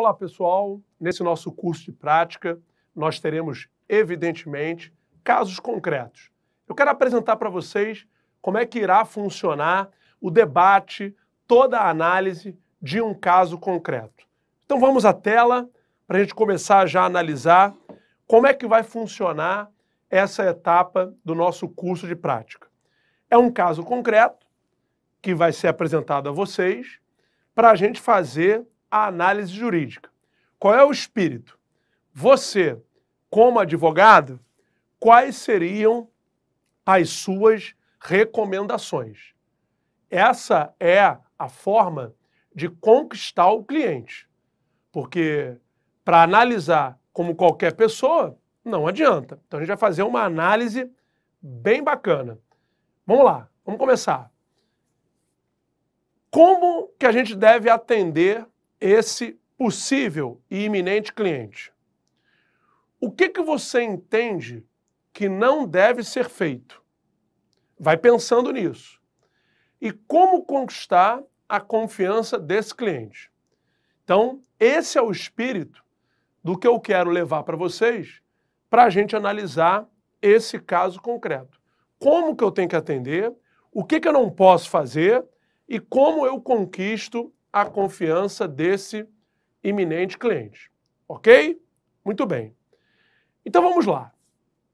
Olá, pessoal. Nesse nosso curso de prática, nós teremos, evidentemente, casos concretos. Eu quero apresentar para vocês como é que irá funcionar o debate, toda a análise de um caso concreto. Então vamos à tela para a gente começar já a analisar como é que vai funcionar essa etapa do nosso curso de prática. É um caso concreto que vai ser apresentado a vocês para a gente fazer a análise jurídica. Qual é o espírito? Você, como advogado, quais seriam as suas recomendações? Essa é a forma de conquistar o cliente. Porque para analisar como qualquer pessoa, não adianta. Então a gente vai fazer uma análise bem bacana. Vamos lá, vamos começar. Como que a gente deve atender esse possível e iminente cliente. O que, que você entende que não deve ser feito? Vai pensando nisso. E como conquistar a confiança desse cliente? Então, esse é o espírito do que eu quero levar para vocês para a gente analisar esse caso concreto. Como que eu tenho que atender, o que, que eu não posso fazer e como eu conquisto a confiança desse iminente cliente. Ok? Muito bem. Então vamos lá.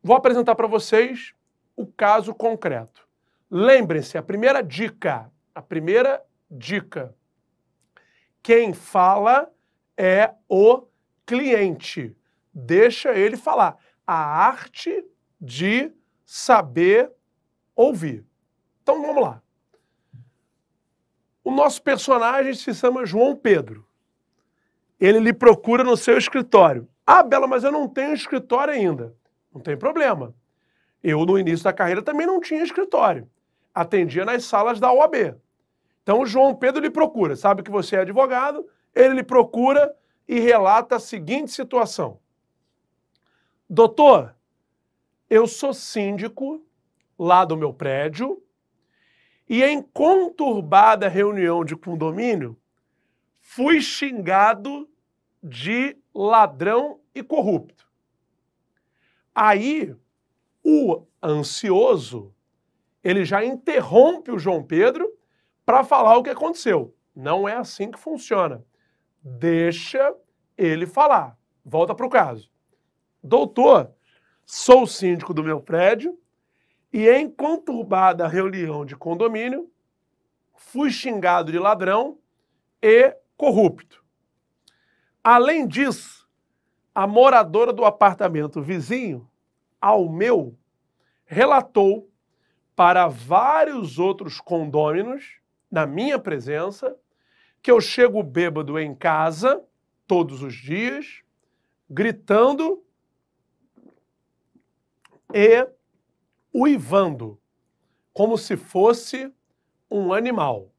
Vou apresentar para vocês o caso concreto. Lembrem-se, a primeira dica, a primeira dica. Quem fala é o cliente. Deixa ele falar. A arte de saber ouvir. Então vamos lá. O nosso personagem se chama João Pedro. Ele lhe procura no seu escritório. Ah, Bela, mas eu não tenho escritório ainda. Não tem problema. Eu, no início da carreira, também não tinha escritório. Atendia nas salas da OAB. Então, o João Pedro lhe procura. Sabe que você é advogado, ele lhe procura e relata a seguinte situação: Doutor, eu sou síndico lá do meu prédio e em conturbada reunião de condomínio, fui xingado de ladrão e corrupto. Aí, o ansioso, ele já interrompe o João Pedro para falar o que aconteceu. Não é assim que funciona. Deixa ele falar. Volta para o caso. Doutor, sou síndico do meu prédio, e em conturbada reunião de condomínio, fui xingado de ladrão e corrupto. Além disso, a moradora do apartamento vizinho ao meu relatou para vários outros condôminos, na minha presença, que eu chego bêbado em casa todos os dias, gritando e uivando, como se fosse um animal.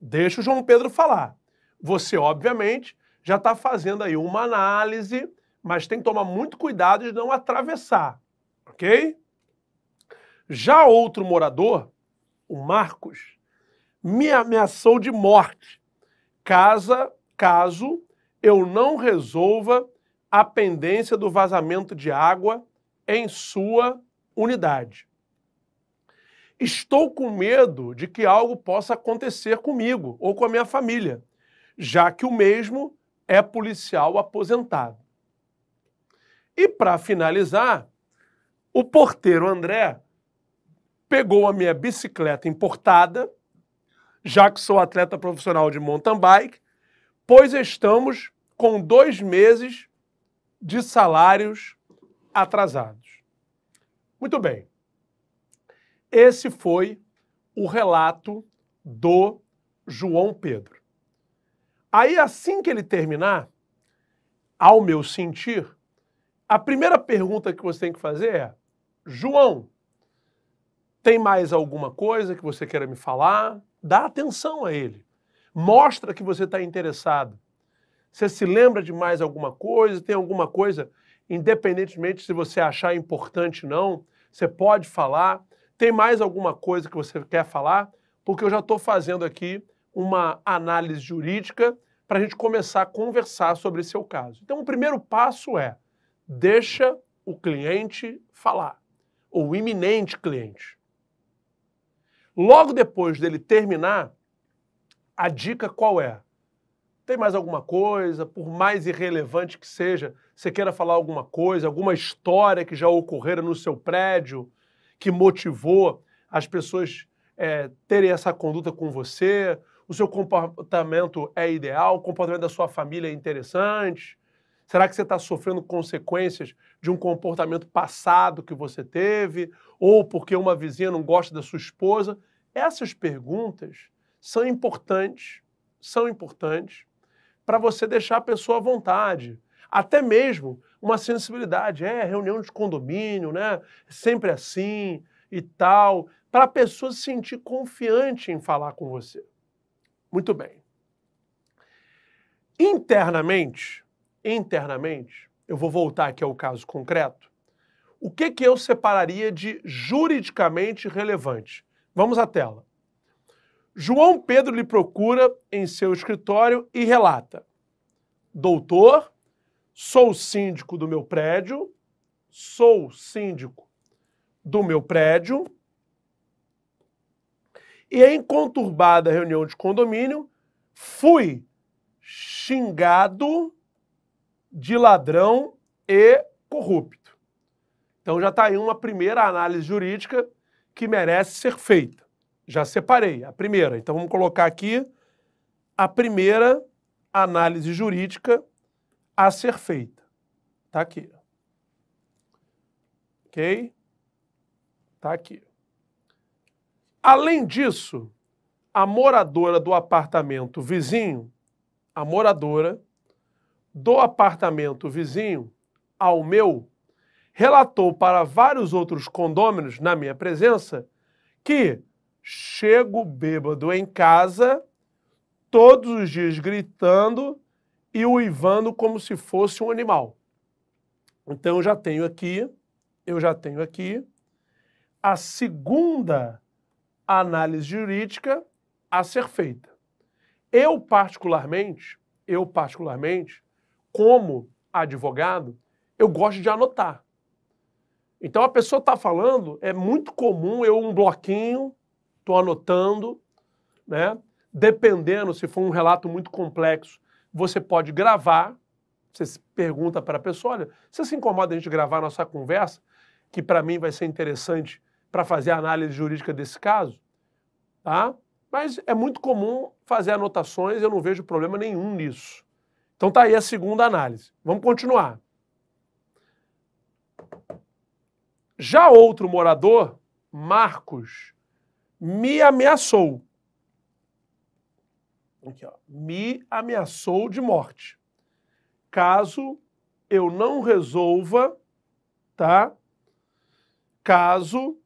Deixa o João Pedro falar. Você, obviamente, já está fazendo aí uma análise, mas tem que tomar muito cuidado de não atravessar, ok? Já outro morador, o Marcos, me ameaçou de morte casa, caso eu não resolva a pendência do vazamento de água em sua unidade. Estou com medo de que algo possa acontecer comigo ou com a minha família, já que o mesmo é policial aposentado. E para finalizar, o porteiro André pegou a minha bicicleta importada, já que sou atleta profissional de mountain bike, pois estamos com dois meses de salários atrasados. Muito bem. Esse foi o relato do João Pedro. Aí, assim que ele terminar, ao meu sentir, a primeira pergunta que você tem que fazer é: João, tem mais alguma coisa que você queira me falar? Dá atenção a ele. Mostra que você está interessado. Você se lembra de mais alguma coisa? Tem alguma coisa independentemente se você achar importante ou não, você pode falar. Tem mais alguma coisa que você quer falar? Porque eu já estou fazendo aqui uma análise jurídica para a gente começar a conversar sobre seu caso. Então, o primeiro passo é deixa o cliente falar, ou o iminente cliente. Logo depois dele terminar, a dica qual é? Tem mais alguma coisa, por mais irrelevante que seja, você queira falar alguma coisa, alguma história que já ocorrera no seu prédio que motivou as pessoas é, terem essa conduta com você? O seu comportamento é ideal? O comportamento da sua família é interessante? Será que você está sofrendo consequências de um comportamento passado que você teve? Ou porque uma vizinha não gosta da sua esposa? Essas perguntas são importantes, são importantes para você deixar a pessoa à vontade. Até mesmo uma sensibilidade, é reunião de condomínio, né? Sempre assim e tal, para a pessoa se sentir confiante em falar com você. Muito bem. Internamente, internamente, eu vou voltar aqui ao caso concreto. O que que eu separaria de juridicamente relevante? Vamos à tela. João Pedro lhe procura em seu escritório e relata: Doutor, sou síndico do meu prédio, sou síndico do meu prédio. E em conturbada reunião de condomínio, fui xingado de ladrão e corrupto. Então já está aí uma primeira análise jurídica que merece ser feita já separei a primeira. Então vamos colocar aqui a primeira análise jurídica a ser feita. Está aqui. Ok? Está aqui. Além disso, a moradora do apartamento vizinho, a moradora do apartamento vizinho ao meu, relatou para vários outros condôminos, na minha presença, que chego bêbado em casa, todos os dias gritando e uivando como se fosse um animal. Então eu já tenho aqui, eu já tenho aqui a segunda análise jurídica a ser feita. Eu particularmente, eu particularmente, como advogado, eu gosto de anotar. Então a pessoa está falando, é muito comum eu um bloquinho estou anotando, né? Dependendo, se for um relato muito complexo, você pode gravar. Você pergunta para a pessoa: olha, você se incomoda a gente gravar a nossa conversa, que para mim vai ser interessante para fazer a análise jurídica desse caso? Tá? Mas é muito comum fazer anotações, eu não vejo problema nenhum nisso. Então tá aí a segunda análise. Vamos continuar. Já outro morador, Marcos, me ameaçou. Aqui, ó. Me ameaçou de morte. Caso eu não resolva, tá? Caso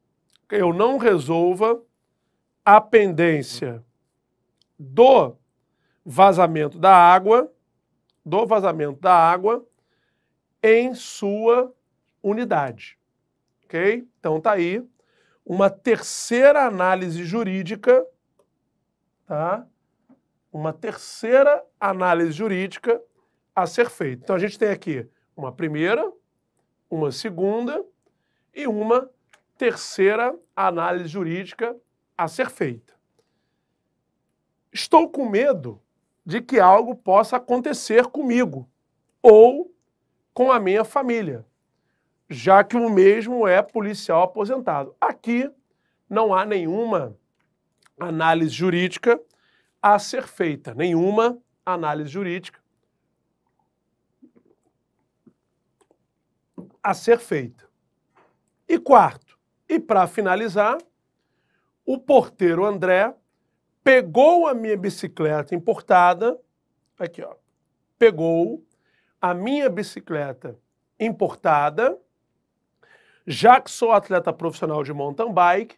eu não resolva a pendência do vazamento da água, do vazamento da água em sua unidade. OK? Então tá aí uma terceira análise jurídica, tá? Uma terceira análise jurídica a ser feita. Então a gente tem aqui uma primeira, uma segunda e uma terceira análise jurídica a ser feita. Estou com medo de que algo possa acontecer comigo ou com a minha família já que o mesmo é policial aposentado. Aqui não há nenhuma análise jurídica a ser feita, nenhuma análise jurídica a ser feita. E quarto, e para finalizar, o porteiro André pegou a minha bicicleta importada, aqui ó, pegou a minha bicicleta importada já que sou atleta profissional de mountain bike,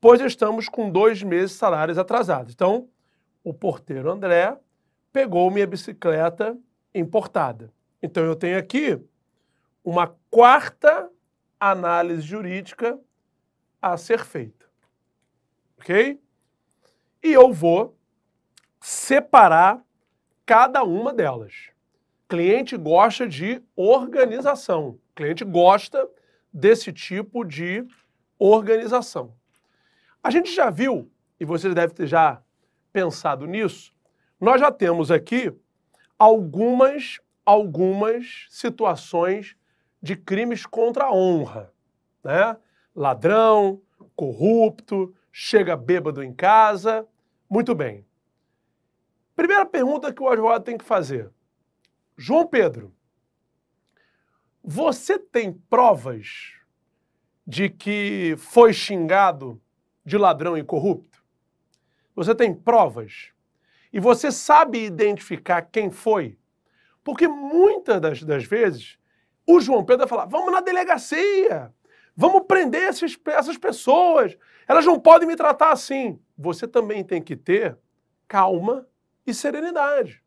pois estamos com dois meses de salários atrasados. Então, o porteiro André pegou minha bicicleta importada. Então, eu tenho aqui uma quarta análise jurídica a ser feita. Ok? E eu vou separar cada uma delas. Cliente gosta de organização. Cliente gosta desse tipo de organização. A gente já viu, e vocês devem ter já pensado nisso, nós já temos aqui algumas, algumas situações de crimes contra a honra. Né? Ladrão, corrupto, chega bêbado em casa. Muito bem. Primeira pergunta que o advogado tem que fazer. João Pedro, você tem provas de que foi xingado de ladrão e corrupto? Você tem provas? E você sabe identificar quem foi? Porque muitas das, das vezes o João Pedro vai falar: vamos na delegacia, vamos prender esses, essas pessoas, elas não podem me tratar assim. Você também tem que ter calma e serenidade.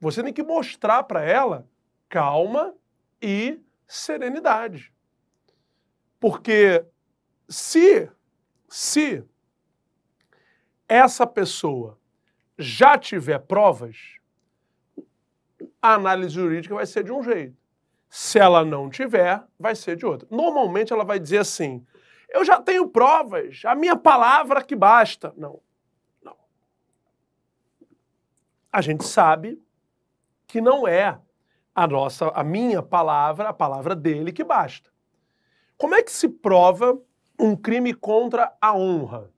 Você tem que mostrar para ela calma e serenidade. Porque se se essa pessoa já tiver provas, a análise jurídica vai ser de um jeito. Se ela não tiver, vai ser de outro. Normalmente ela vai dizer assim: eu já tenho provas, a minha palavra que basta. Não. Não. A gente sabe que não é a nossa, a minha palavra, a palavra dele que basta. Como é que se prova um crime contra a honra?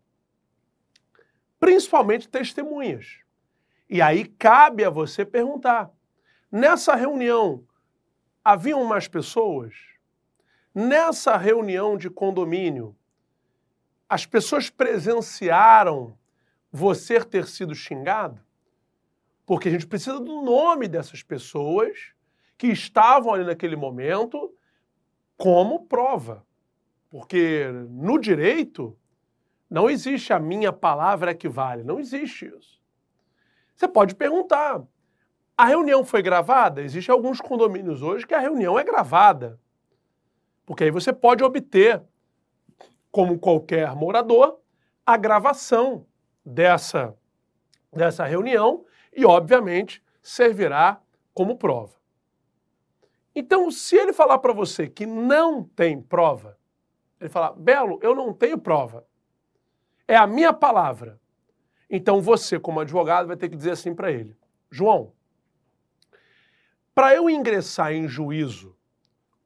Principalmente testemunhas. E aí cabe a você perguntar: nessa reunião haviam mais pessoas? Nessa reunião de condomínio, as pessoas presenciaram você ter sido xingado? Porque a gente precisa do nome dessas pessoas que estavam ali naquele momento como prova. Porque no direito não existe a minha palavra que vale, não existe isso. Você pode perguntar: a reunião foi gravada? Existem alguns condomínios hoje que a reunião é gravada. Porque aí você pode obter, como qualquer morador, a gravação dessa, dessa reunião e, obviamente, servirá como prova. Então, se ele falar para você que não tem prova, ele falar, Belo, eu não tenho prova. É a minha palavra. Então você, como advogado, vai ter que dizer assim para ele: João, para eu ingressar em juízo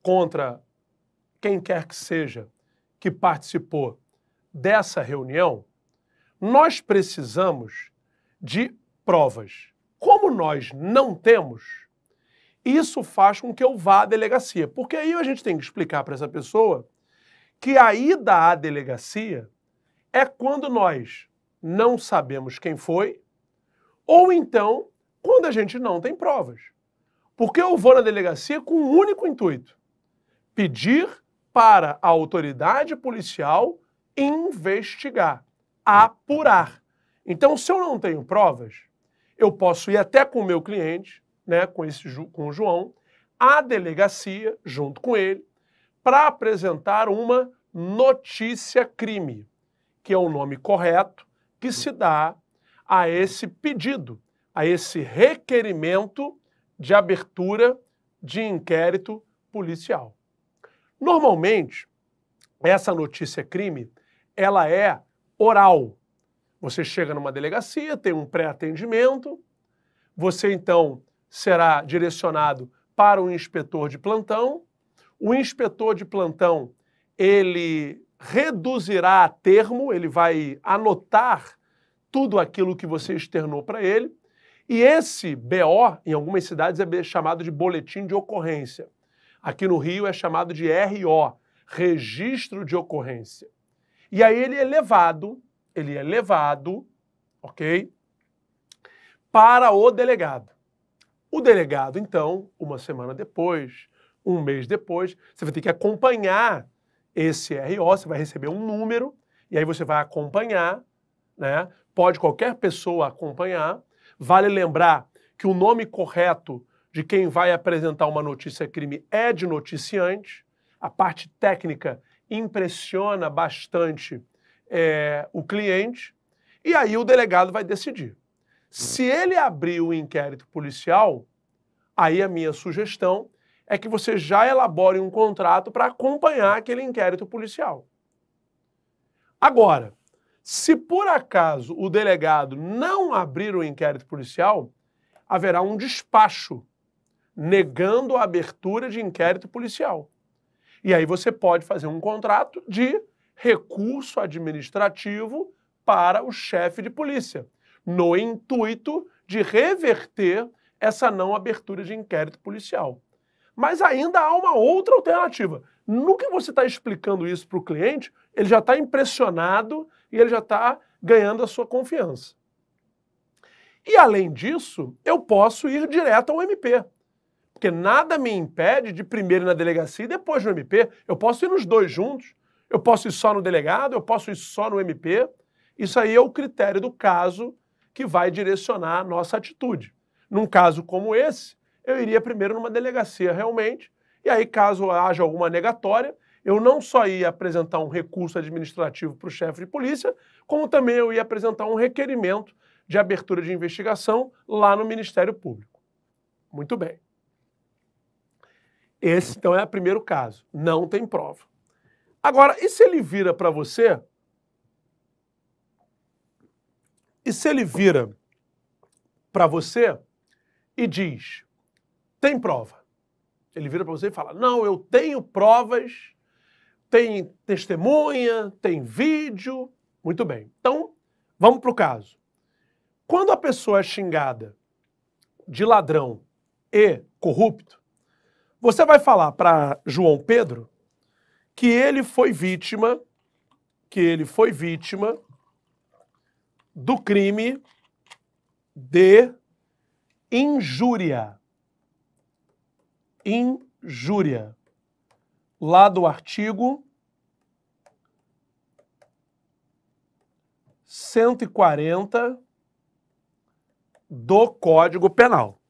contra quem quer que seja que participou dessa reunião, nós precisamos de provas. Como nós não temos, isso faz com que eu vá à delegacia, porque aí a gente tem que explicar para essa pessoa que a ida à delegacia é quando nós não sabemos quem foi, ou então quando a gente não tem provas. Porque eu vou na delegacia com um único intuito: pedir para a autoridade policial investigar, apurar. Então, se eu não tenho provas, eu posso ir até com o meu cliente, né, com, esse, com o João, à delegacia, junto com ele, para apresentar uma notícia-crime, que é o nome correto que se hum. dá a esse pedido, a esse requerimento de abertura de inquérito policial. Normalmente, essa notícia-crime, ela é oral. Você chega numa delegacia, tem um pré-atendimento, você então será direcionado para o inspetor de plantão. O inspetor de plantão, ele reduzirá a termo, ele vai anotar tudo aquilo que você externou para ele. E esse BO, em algumas cidades, é chamado de boletim de ocorrência. Aqui no Rio é chamado de RO, registro de ocorrência. E aí ele é levado, ele é levado, ok? Para o delegado. O delegado, então, uma semana depois, um mês depois, você vai ter que acompanhar esse RO, você vai receber um número, e aí você vai acompanhar, né? Pode qualquer pessoa acompanhar. Vale lembrar que o nome correto de quem vai apresentar uma notícia crime é de noticiante. A parte técnica impressiona bastante é, o cliente. E aí o delegado vai decidir. Se ele abrir o inquérito policial, aí a minha sugestão é que você já elabore um contrato para acompanhar aquele inquérito policial. Agora, se por acaso o delegado não abrir o inquérito policial, haverá um despacho negando a abertura de inquérito policial. E aí você pode fazer um contrato de recurso administrativo para o chefe de polícia no intuito de reverter essa não abertura de inquérito policial. Mas ainda há uma outra alternativa. No que você está explicando isso para o cliente, ele já está impressionado e ele já está ganhando a sua confiança. E além disso, eu posso ir direto ao MP. Porque nada me impede de primeiro ir na delegacia e depois no MP. Eu posso ir nos dois juntos. Eu posso ir só no delegado, eu posso ir só no MP. Isso aí é o critério do caso que vai direcionar a nossa atitude. Num caso como esse, eu iria primeiro numa delegacia realmente, e aí, caso haja alguma negatória, eu não só ia apresentar um recurso administrativo para o chefe de polícia, como também eu ia apresentar um requerimento de abertura de investigação lá no Ministério Público. Muito bem. Esse, então, é o primeiro caso. Não tem prova. Agora, e se ele vira para você E se ele vira para você e diz: tem prova. Ele vira para você e fala: não, eu tenho provas, tem testemunha, tem vídeo. Muito bem. Então, vamos para o caso. Quando a pessoa é xingada de ladrão e corrupto, você vai falar para João Pedro que ele foi vítima, que ele foi vítima do crime de injúria. Injúria. Lá do artigo 140 do Código Penal.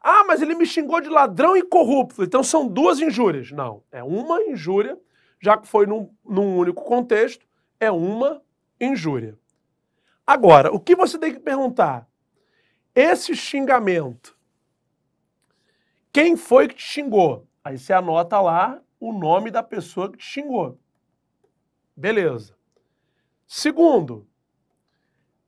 Ah, mas ele me xingou de ladrão e corrupto. Então são duas injúrias. Não, é uma injúria, já que foi num, num único contexto, é uma injúria. Agora, o que você tem que perguntar? Esse xingamento, quem foi que te xingou? Aí você anota lá o nome da pessoa que te xingou. Beleza. Segundo,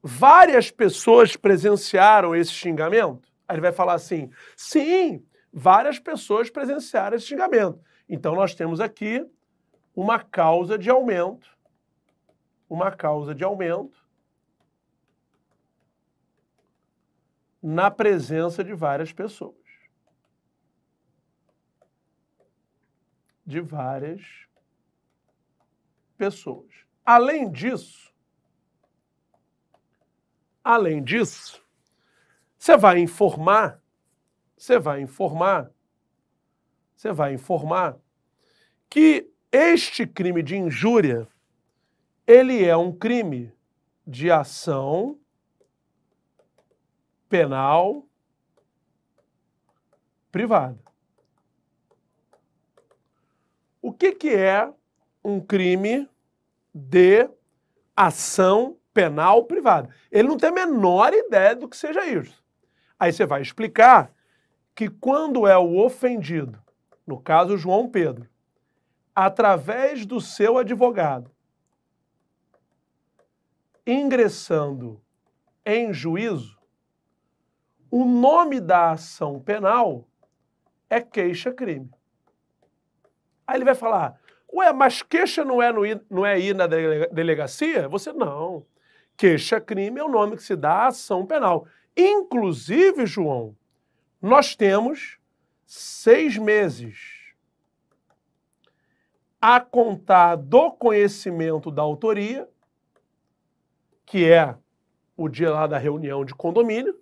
várias pessoas presenciaram esse xingamento? Aí ele vai falar assim: sim, várias pessoas presenciaram esse xingamento. Então nós temos aqui uma causa de aumento, uma causa de aumento na presença de várias pessoas. De várias pessoas. Além disso, além disso, você vai informar, você vai informar, você vai informar que este crime de injúria ele é um crime de ação penal privada. O que, que é um crime de ação penal privada? Ele não tem a menor ideia do que seja isso. Aí você vai explicar que quando é o ofendido, no caso João Pedro, através do seu advogado, ingressando em juízo, o nome da ação penal é queixa-crime. Aí ele vai falar: ué, mas queixa não é, no, não é ir na delegacia? Você, não. Queixa-crime é o nome que se dá à ação penal. Inclusive, João, nós temos seis meses a contar do conhecimento da autoria, que é o dia lá da reunião de condomínio,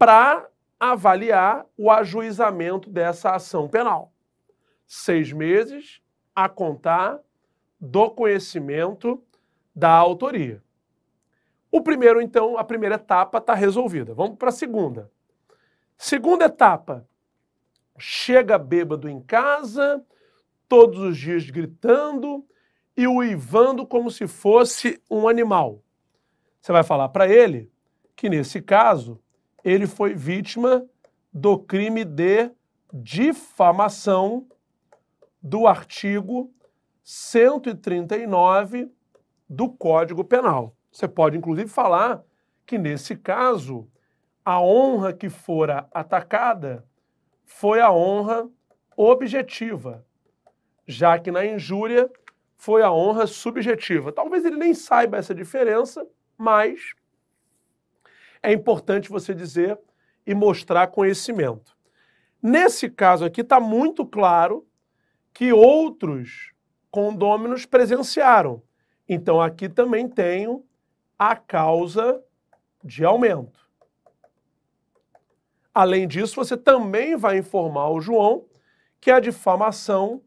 para avaliar o ajuizamento dessa ação penal. Seis meses a contar do conhecimento da autoria. O primeiro, então, a primeira etapa está resolvida. Vamos para a segunda. Segunda etapa: chega bêbado em casa, todos os dias gritando e uivando como se fosse um animal. Você vai falar para ele que, nesse caso, ele foi vítima do crime de difamação do artigo 139 do Código Penal. Você pode, inclusive, falar que, nesse caso, a honra que fora atacada foi a honra objetiva, já que na injúria foi a honra subjetiva. Talvez ele nem saiba essa diferença, mas é importante você dizer e mostrar conhecimento. Nesse caso aqui, está muito claro que outros condôminos presenciaram. Então, aqui também tenho a causa de aumento. Além disso, você também vai informar o João que a difamação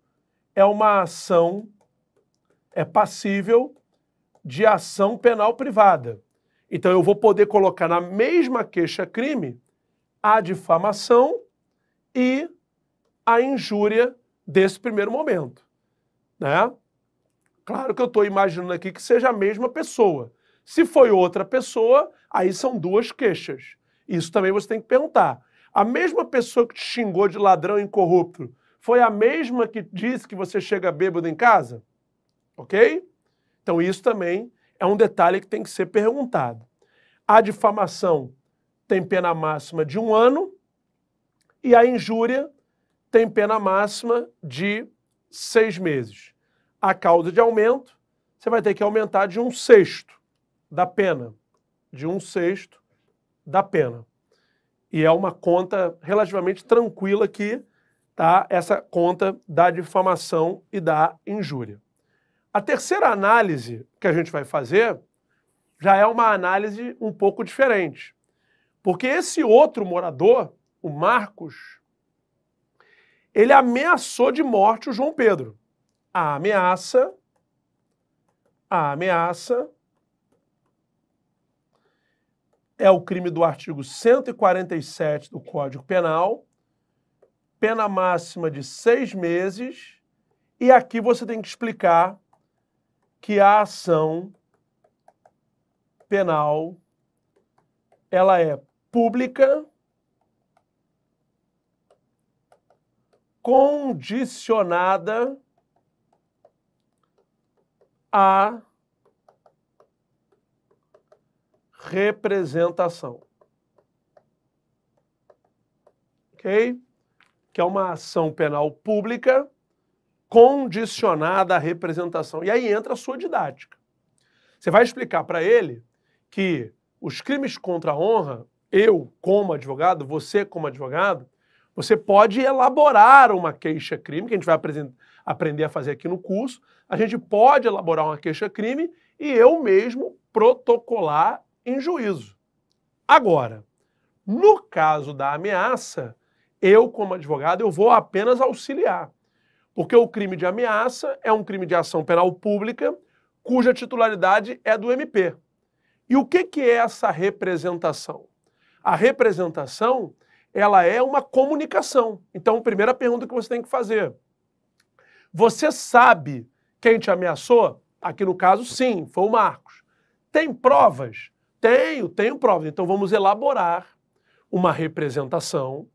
é uma ação, é passível de ação penal privada. Então eu vou poder colocar na mesma queixa-crime a difamação e a injúria desse primeiro momento, né? Claro que eu estou imaginando aqui que seja a mesma pessoa. Se foi outra pessoa, aí são duas queixas. Isso também você tem que perguntar. A mesma pessoa que te xingou de ladrão e corrupto foi a mesma que disse que você chega bêbado em casa? Ok? Então isso também é um detalhe que tem que ser perguntado. A difamação tem pena máxima de um ano e a injúria tem pena máxima de seis meses. A causa de aumento, você vai ter que aumentar de um sexto da pena. De um sexto da pena. E é uma conta relativamente tranquila aqui, tá? Essa conta da difamação e da injúria. A terceira análise que a gente vai fazer já é uma análise um pouco diferente. Porque esse outro morador, o Marcos, ele ameaçou de morte o João Pedro. A ameaça, a ameaça é o crime do artigo 147 do Código Penal, pena máxima de seis meses, e aqui você tem que explicar que a ação penal ela é pública, condicionada à representação. OK? Que é uma ação penal pública condicionada à representação. E aí entra a sua didática. Você vai explicar para ele que os crimes contra a honra, eu como advogado, você como advogado, você pode elaborar uma queixa-crime, que a gente vai aprender a fazer aqui no curso. A gente pode elaborar uma queixa-crime e eu mesmo protocolar em juízo. Agora, no caso da ameaça, eu como advogado, eu vou apenas auxiliar. Porque o crime de ameaça é um crime de ação penal pública cuja titularidade é do MP. E o que, que é essa representação? A representação ela é uma comunicação. Então, a primeira pergunta que você tem que fazer: você sabe quem te ameaçou? Aqui no caso, sim, foi o Marcos. Tem provas? Tenho, tenho provas. Então, vamos elaborar uma representação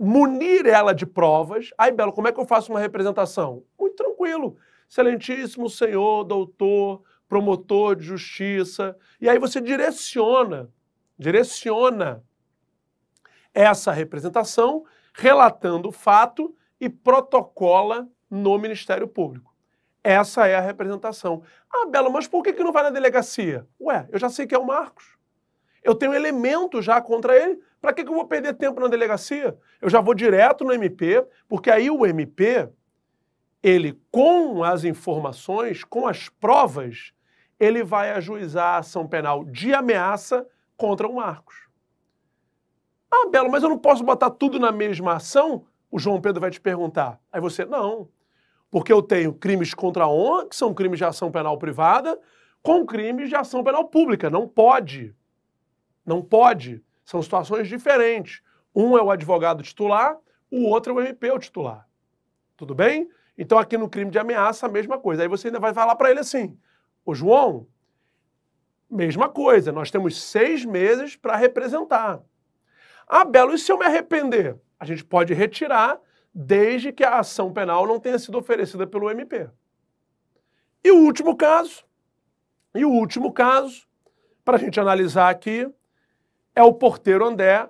munir ela de provas. Aí, Belo, como é que eu faço uma representação? Muito tranquilo. Excelentíssimo senhor, doutor, promotor de justiça. E aí você direciona, direciona essa representação, relatando o fato e protocola no Ministério Público. Essa é a representação. Ah, Belo, mas por que, que não vai na delegacia? Ué, eu já sei que é o Marcos. Eu tenho elemento já contra ele. Para que, que eu vou perder tempo na delegacia? Eu já vou direto no MP, porque aí o MP, ele com as informações, com as provas, ele vai ajuizar a ação penal de ameaça contra o Marcos. Ah, Belo, mas eu não posso botar tudo na mesma ação? O João Pedro vai te perguntar. Aí você, não. Porque eu tenho crimes contra a honra, que são crimes de ação penal privada, com crimes de ação penal pública. Não pode. Não pode. São situações diferentes. Um é o advogado titular, o outro é o MP o titular. Tudo bem? Então, aqui no crime de ameaça, a mesma coisa. Aí você ainda vai falar para ele assim: Ô João, mesma coisa, nós temos seis meses para representar. Ah, Belo, e se eu me arrepender? A gente pode retirar desde que a ação penal não tenha sido oferecida pelo MP. E o último caso, e o último caso, para a gente analisar aqui, é o porteiro André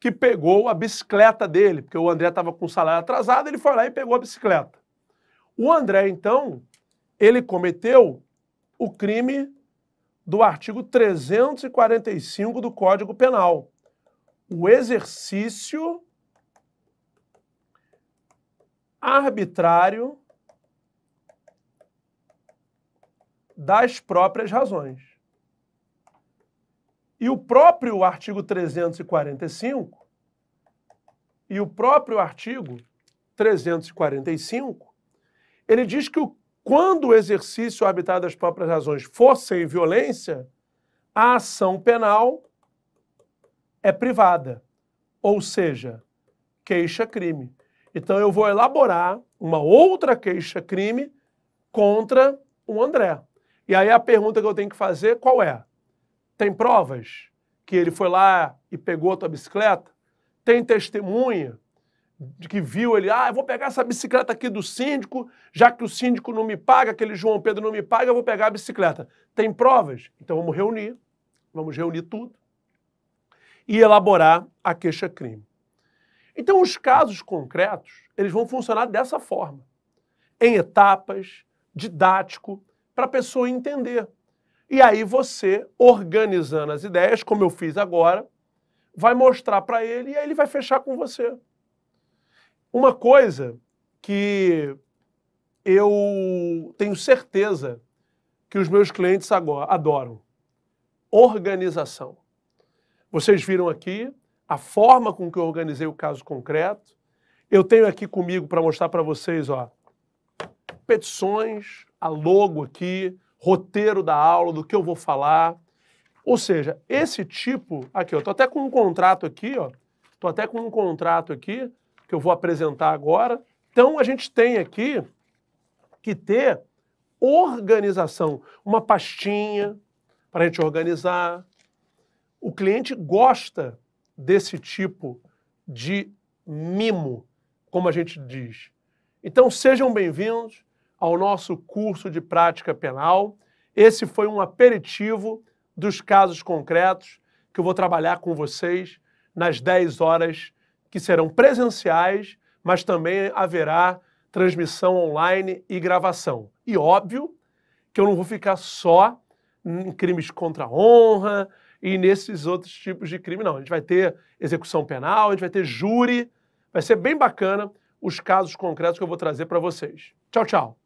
que pegou a bicicleta dele, porque o André estava com o salário atrasado, ele foi lá e pegou a bicicleta. O André, então, ele cometeu o crime do artigo 345 do Código Penal, o exercício arbitrário das próprias razões. E o próprio artigo 345 e o próprio artigo 345, ele diz que o, quando o exercício habitado das próprias razões for sem violência, a ação penal é privada, ou seja, queixa-crime. Então eu vou elaborar uma outra queixa-crime contra o André. E aí a pergunta que eu tenho que fazer qual é? Tem provas que ele foi lá e pegou a tua bicicleta? Tem testemunha de que viu ele, ah, eu vou pegar essa bicicleta aqui do síndico, já que o síndico não me paga, aquele João Pedro não me paga, eu vou pegar a bicicleta. Tem provas? Então vamos reunir, vamos reunir tudo e elaborar a queixa-crime. Então os casos concretos, eles vão funcionar dessa forma, em etapas, didático, para a pessoa entender. E aí você, organizando as ideias, como eu fiz agora, vai mostrar para ele e aí ele vai fechar com você. Uma coisa que eu tenho certeza que os meus clientes agora adoram: organização. Vocês viram aqui a forma com que eu organizei o caso concreto. Eu tenho aqui comigo para mostrar para vocês, ó, petições, a logo aqui, roteiro da aula, do que eu vou falar. Ou seja, esse tipo aqui, eu tô até com um contrato aqui, ó. Tô até com um contrato aqui que eu vou apresentar agora. Então a gente tem aqui que ter organização, uma pastinha para a gente organizar. O cliente gosta desse tipo de mimo, como a gente diz. Então sejam bem-vindos ao nosso curso de prática penal. Esse foi um aperitivo dos casos concretos que eu vou trabalhar com vocês nas 10 horas que serão presenciais, mas também haverá transmissão online e gravação. E óbvio que eu não vou ficar só em crimes contra a honra e nesses outros tipos de crime, não. A gente vai ter execução penal, a gente vai ter júri. Vai ser bem bacana os casos concretos que eu vou trazer para vocês. Tchau, tchau.